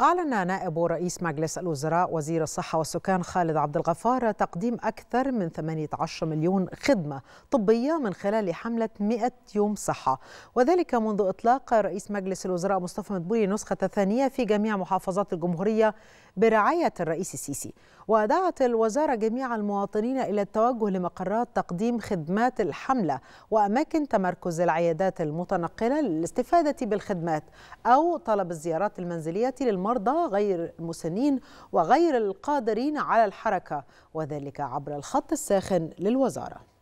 أعلن نائب رئيس مجلس الوزراء وزير الصحة والسكان خالد عبد الغفار تقديم أكثر من 18 مليون خدمة طبية من خلال حملة 100 يوم صحة وذلك منذ إطلاق رئيس مجلس الوزراء مصطفى مدبولي نسخة ثانية في جميع محافظات الجمهورية برعاية الرئيس السيسي ودعت الوزارة جميع المواطنين إلى التوجه لمقرات تقديم خدمات الحملة وأماكن تمركز العيادات المتنقلة للاستفادة بالخدمات أو طلب الزيارات المنزلية للمرضى غير المسنين وغير القادرين على الحركة وذلك عبر الخط الساخن للوزارة